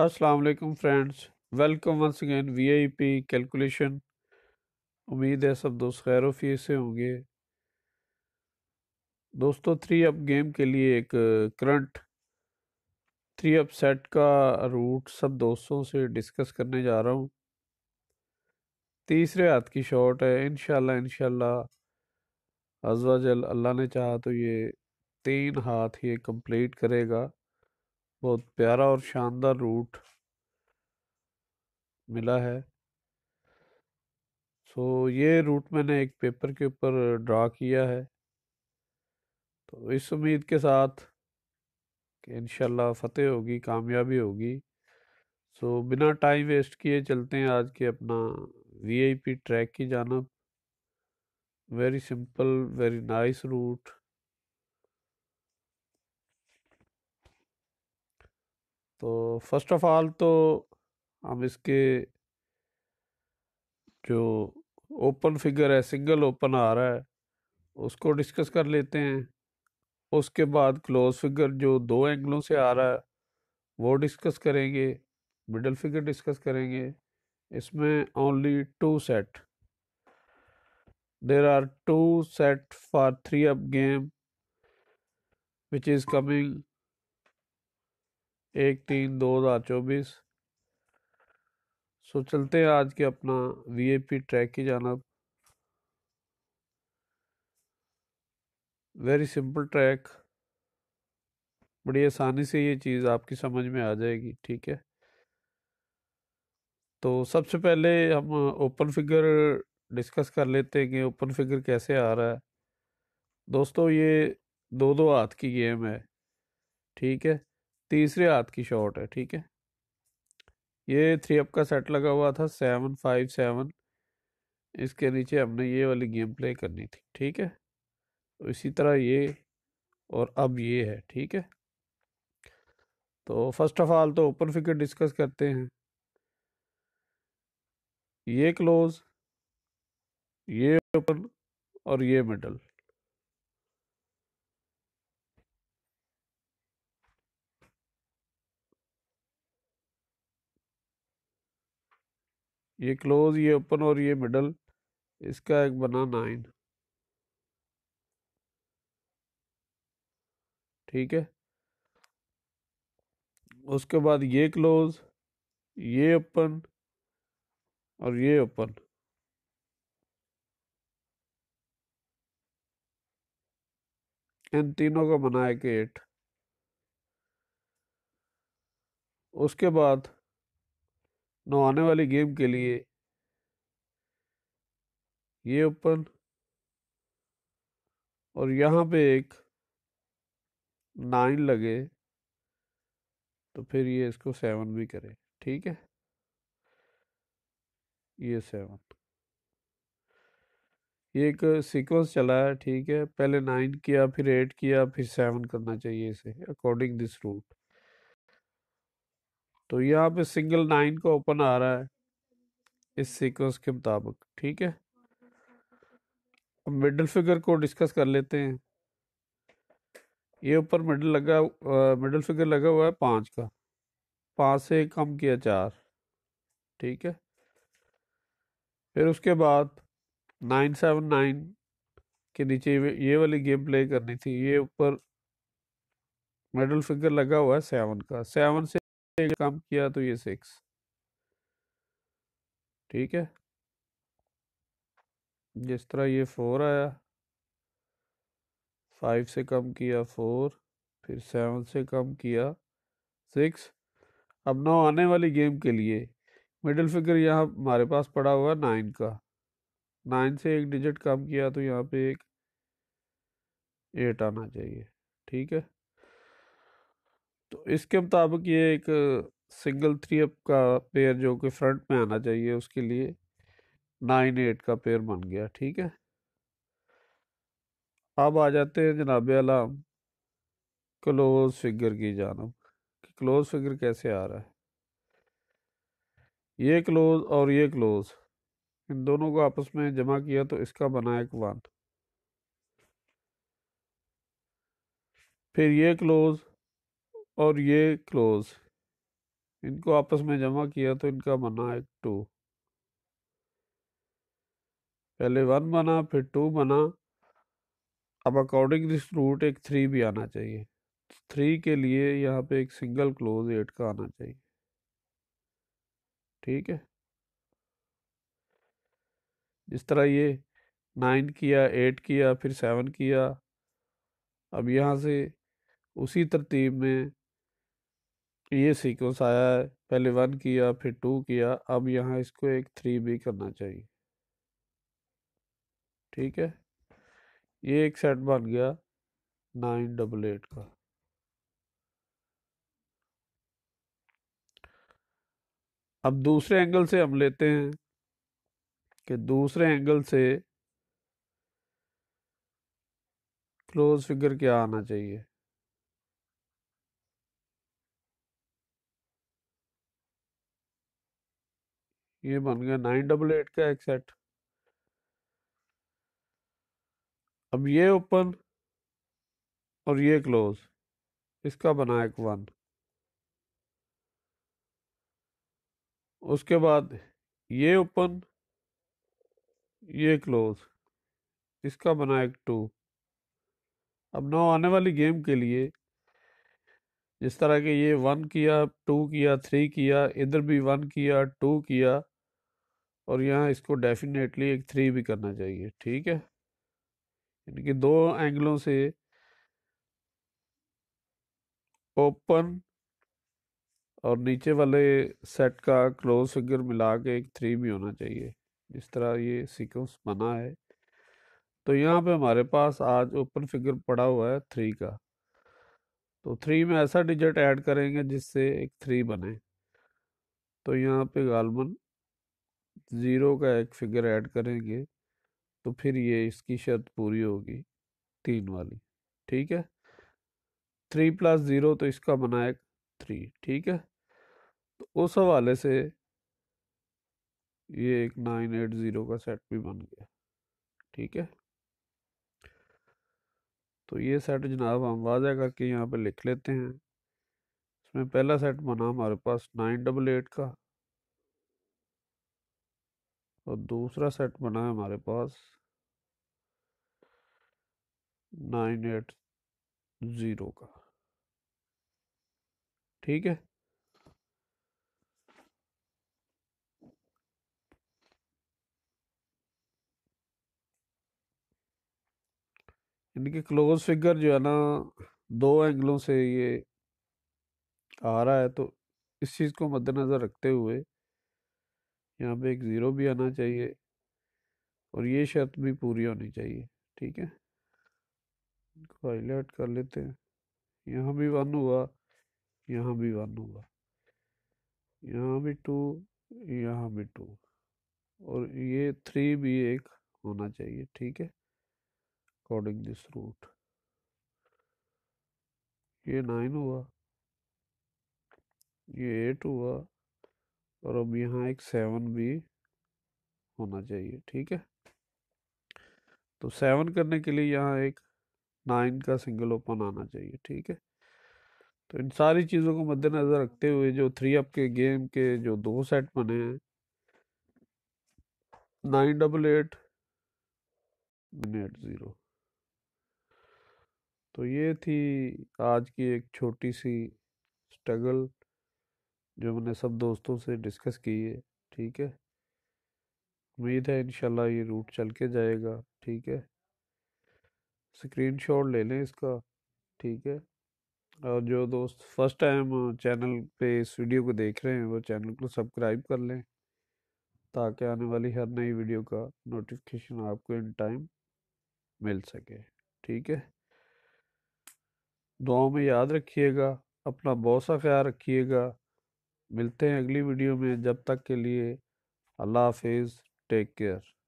अस्सलाम वालेकुम friends welcome once again VIP calculation उम्मीद है सब दोस्त खैर वफी से होंगे दोस्तों थ्री अप गेम के लिए एक करंट थ्री अप सेट का रूट सब दोस्तों से डिस्कस करने जा रहा हूँ तीसरे हाथ की शॉट है इन इनशाला अजवाजल अल्लाह ने चाहा तो ये तीन हाथ ये कंप्लीट करेगा बहुत प्यारा और शानदार रूट मिला है सो ये रूट मैंने एक पेपर के ऊपर ड्रा किया है तो इस उम्मीद के साथ कि इन फतेह होगी कामयाबी होगी सो बिना टाइम वेस्ट किए चलते हैं आज के अपना वीआईपी ट्रैक की जानब very simple very nice route तो फर्स्ट ऑफ ऑल तो हम इसके जो ओपन फिगर है सिंगल ओपन आ रहा है उसको डिस्कस कर लेते हैं उसके बाद क्लोज फिगर जो दो एंगलों से आ रहा है वो डिस्कस करेंगे मिडल फिगर डिस्कस करेंगे इसमें only two set there are two set for three up game which is coming एक तीन दो हज़ार चौबीस सो चलते हैं आज के अपना पी ट्रैक की जानब वेरी सिंपल ट्रैक बड़ी आसानी से ये चीज़ आपकी समझ में आ जाएगी ठीक है तो सबसे पहले हम ओपन फिगर डिस्कस कर लेते हैं कि ओपन फिगर कैसे आ रहा है दोस्तों ये दो दो हाथ की गेम है ठीक है तीसरे हाथ की शॉट है ठीक है ये थ्री अप का सेट लगा हुआ था सेवन फाइव सेवन इसके नीचे हमने ये वाली गेम प्ले करनी थी ठीक है तो इसी तरह ये और अब ये है ठीक है तो फर्स्ट ऑफ ऑल तो ओपन फिगर डिस्कस करते हैं ये क्लोज ये ओपन और ये मिडल ये क्लोज ये ओपन और ये मिडल इसका एक बना नाइन ठीक है उसके बाद ये क्लोज ये ओपन और ये ओपन इन तीनों का बनाया कि एट उसके बाद नो आने वाली गेम के लिए ये ओपन और यहाँ पे एक नाइन लगे तो फिर ये इसको सेवन भी करे ठीक है ये सेवन ये एक सीक्वेंस चला है ठीक है पहले नाइन किया फिर एट किया फिर सेवन करना चाहिए इसे अकॉर्डिंग दिस रूट तो यहाँ पे सिंगल नाइन का ओपन आ रहा है इस सीक्वेंस के मुताबिक ठीक है अब मिडिल फिगर को डिस्कस कर लेते हैं ये ऊपर मिडिल लगा मिडिल फिगर लगा हुआ है पाँच का पाँच से कम किया चार ठीक है फिर उसके बाद नाइन सेवन नाइन के नीचे ये वाली गेम प्ले करनी थी ये ऊपर मिडिल फिगर लगा हुआ है सेवन का सेवन से कम किया तो ये सिक्स ठीक है जिस तरह ये फोर आया फाइव से कम किया फोर फिर सेवन से कम किया सिक्स अब नौ आने वाली गेम के लिए मिडिल फिगर यहाँ हमारे पास पड़ा हुआ नाइन का नाइन से एक डिजिट कम किया तो यहाँ पे एक एट आना चाहिए ठीक है तो इसके मुताबिक ये एक सिंगल थ्री अप का पेयर जो कि फ्रंट में आना चाहिए उसके लिए नाइन एट का पेयर बन गया ठीक है अब आ जाते हैं जनाब आलाम क्लोज फिगर की जानब कि क्लोज फिगर कैसे आ रहा है ये क्लोज और ये क्लोज इन दोनों को आपस में जमा किया तो इसका बना एक वन फिर ये क्लोज और ये क्लोज इनको आपस में जमा किया तो इनका बना एक टू पहले वन बना फिर टू बना अब अकॉर्डिंग दिस रूट एक थ्री भी आना चाहिए थ्री के लिए यहाँ पे एक सिंगल क्लोज एट का आना चाहिए ठीक है जिस तरह ये नाइन किया एट किया फिर सेवन किया अब यहाँ से उसी तरतीब में ये सीक्वेंस आया है पहले वन किया फिर टू किया अब यहाँ इसको एक थ्री भी करना चाहिए ठीक है ये एक सेट बन गया नाइन डबल एट का अब दूसरे एंगल से हम लेते हैं कि दूसरे एंगल से क्लोज फिगर क्या आना चाहिए ये बन गया नाइन डबल एट का एक सेट अब ये ओपन और ये क्लोज इसका बना एक वन उसके बाद ये ओपन ये क्लोज इसका बना एक टू अब नौ आने वाली गेम के लिए जिस तरह के ये वन किया टू किया थ्री किया इधर भी वन किया टू किया और यहाँ इसको डेफिनेटली एक थ्री भी करना चाहिए ठीक है यानी कि दो एंगलों से ओपन और नीचे वाले सेट का क्लोज फिगर मिला के एक थ्री भी होना चाहिए जिस तरह ये सीक्वेंस बना है तो यहाँ पे हमारे पास आज ओपन फिगर पड़ा हुआ है थ्री का तो थ्री में ऐसा डिजिट ऐड करेंगे जिससे एक थ्री बने तो यहाँ पे गालमन ज़ीरो का एक फिगर ऐड करेंगे तो फिर ये इसकी शर्त पूरी होगी तीन वाली ठीक है थ्री प्लस ज़ीरो तो इसका बना एक थ्री ठीक है तो उस हवाले से ये एक नाइन एट ज़ीरो का सेट भी बन गया ठीक है तो ये सेट जनाब हम वाजह करके यहाँ पे लिख लेते हैं इसमें पहला सेट बना हमारे पास नाइन डबल एट का और दूसरा सेट बना है हमारे पास नाइन एट ज़ीरो का ठीक है इनकी क्लोज फिगर जो है ना दो एंगलों से ये आ रहा है तो इस चीज़ को मद्देनज़र रखते हुए यहाँ पे एक ज़ीरो भी आना हाँ चाहिए और ये शर्त भी पूरी होनी चाहिए ठीक है इनको हाईलाइट कर लेते हैं यहाँ भी वन हुआ यहाँ भी वन हुआ यहाँ भी टू यहाँ भी टू और ये थ्री भी एक होना चाहिए ठीक है अकॉर्डिंग दिस रूट ये नाइन हुआ ये एट हुआ और अब यहाँ एक सेवन भी होना चाहिए ठीक है तो सेवन करने के लिए यहाँ एक नाइन का सिंगल ओपन आना चाहिए ठीक है तो इन सारी चीज़ों को मद्देनज़र रखते हुए जो थ्री अप के गेम के जो दो सेट बने हैं nine double eight nine eight zero तो ये थी आज की एक छोटी सी स्ट्रगल जो मैंने सब दोस्तों से डिस्कस की है ठीक है उम्मीद है इनशाला ये रूट चल के जाएगा ठीक है स्क्रीन शॉट ले लें इसका ठीक है और जो दोस्त फर्स्ट टाइम चैनल पे इस वीडियो को देख रहे हैं वो चैनल को सब्सक्राइब कर लें ताकि आने वाली हर नई वीडियो का नोटिफिकेशन आपको इन टाइम मिल सके ठीक है दुआओं में याद रखिएगा अपना बहुत सा ख्याल रखिएगा मिलते हैं अगली वीडियो में जब तक के लिए अल्लाह हाफिज़ टेक केयर